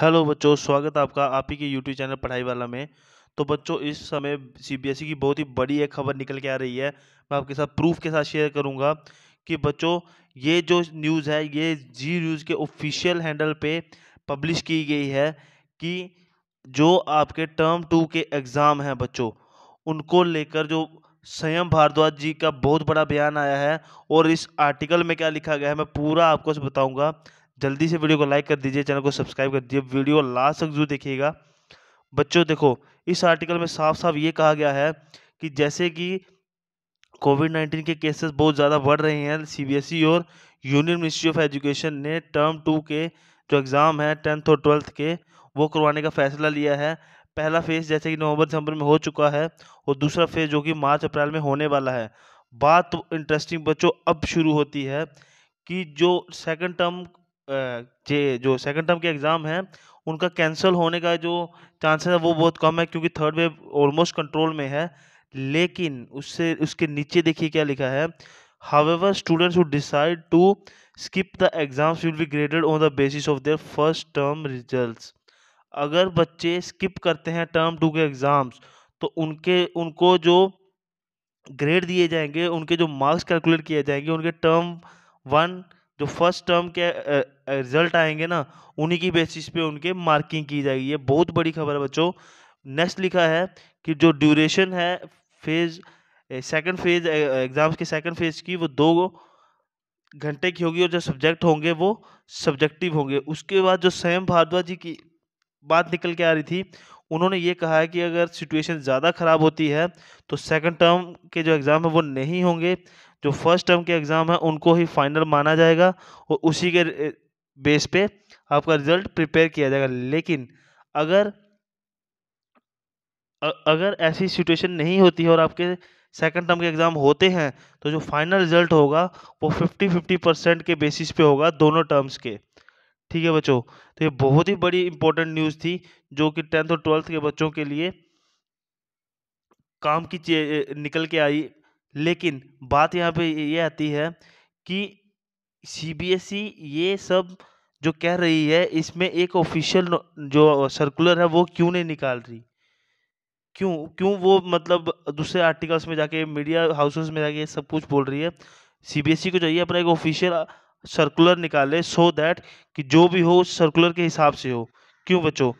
hello बच्चों स्वागत है आपका आप ही के यूट्यूब चैनल पढ़ाई वाला में तो बच्चों इस समय सीबीएसई e की बहुत ही बड़ी एक खबर निकल के आ रही है मैं आपके साथ प्रूफ के साथ शेयर करूंगा कि बच्चों ये जो न्यूज़ है ये जी न्यूज़ के ऑफिशियल हैंडल पे पब्लिश की गई है कि जो आपके टर्म टू के एग्ज़ाम हैं बच्चों उनको लेकर जो संयम भारद्वाज जी का बहुत बड़ा बयान आया है और इस आर्टिकल में क्या लिखा गया है मैं पूरा आपको बताऊंगा जल्दी से वीडियो को लाइक कर दीजिए चैनल को सब्सक्राइब कर दीजिए वीडियो लास्ट तक जरूर देखिएगा बच्चों देखो इस आर्टिकल में साफ साफ ये कहा गया है कि जैसे कि कोविड नाइन्टीन के केसेस बहुत ज़्यादा बढ़ रहे हैं सीबीएसई और यूनियन मिनिस्ट्री ऑफ एजुकेशन ने टर्म टू के जो एग्ज़ाम है टेंथ और ट्वेल्थ के वो करवाने का फैसला लिया है पहला फेज़ जैसे कि नवंबर दिसंबर में हो चुका है और दूसरा फेज़ जो कि मार्च अप्रैल में होने वाला है बात इंटरेस्टिंग तो बच्चों अब शुरू होती है कि जो सेकंड टर्म जे जो सेकंड टर्म के एग्ज़ाम हैं उनका कैंसिल होने का जो चांसेस है वो बहुत कम है क्योंकि थर्ड वेव ऑलमोस्ट कंट्रोल में है लेकिन उससे उसके नीचे देखिए क्या लिखा है however students who decide to skip the exams will be graded on the basis of their first term result अगर बच्चे स्किप करते हैं टर्म टू के एग्ज़ाम्स तो उनके उनको जो ग्रेड दिए जाएंगे उनके जो मार्क्स कैलकुलेट किए जाएंगे उनके टर्म वन जो फर्स्ट टर्म के रिजल्ट आएंगे ना उन्हीं की बेसिस पे उनके मार्किंग की जाएगी ये बहुत बड़ी खबर है बच्चों नेक्स्ट लिखा है कि जो ड्यूरेशन है फेज सेकंड फेज एग्ज़ाम्स के सेकंड फेज की वो दो घंटे की होगी और जो सब्जेक्ट होंगे वो सब्जेक्टिव होंगे उसके बाद जो सैम भारद्वाज जी की बात निकल के आ रही थी उन्होंने ये कहा है कि अगर सिचुएशन ज़्यादा ख़राब होती है तो सेकंड टर्म के जो एग्ज़ाम है वो नहीं होंगे जो फर्स्ट टर्म के एग्ज़ाम है उनको ही फाइनल माना जाएगा और उसी के बेस पे आपका रिजल्ट प्रिपेयर किया जाएगा लेकिन अगर अगर ऐसी सिचुएशन नहीं होती है और आपके सेकेंड टर्म के एग्ज़ाम होते हैं तो जो फाइनल रिजल्ट होगा वो फिफ्टी फिफ्टी परसेंट के बेसिस पे होगा दोनों टर्म्स के ठीक है बच्चों तो ये बहुत ही बड़ी इंपॉर्टेंट न्यूज़ थी जो कि टेंथ और ट्वेल्थ के बच्चों के लिए काम की निकल के आई लेकिन बात यहाँ पे ये आती है कि सीबीएसई e ये सब जो कह रही है इसमें एक ऑफिशियल जो सर्कुलर है वो क्यों नहीं निकाल रही क्यों क्यों वो मतलब दूसरे आर्टिकल्स में जाके मीडिया हाउसेस में जाके सब कुछ बोल रही है सीबीएसई e को चाहिए अपना एक ऑफिशियल सर्कुलर निकाले सो दैट कि जो भी हो उस सर्कुलर के हिसाब से हो क्यों बच्चों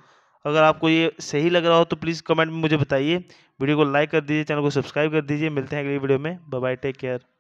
अगर आपको ये सही लग रहा हो तो प्लीज़ कमेंट में मुझे बताइए वीडियो को लाइक कर दीजिए चैनल को सब्सक्राइब कर दीजिए मिलते हैं अगली वीडियो में बाय टेक केयर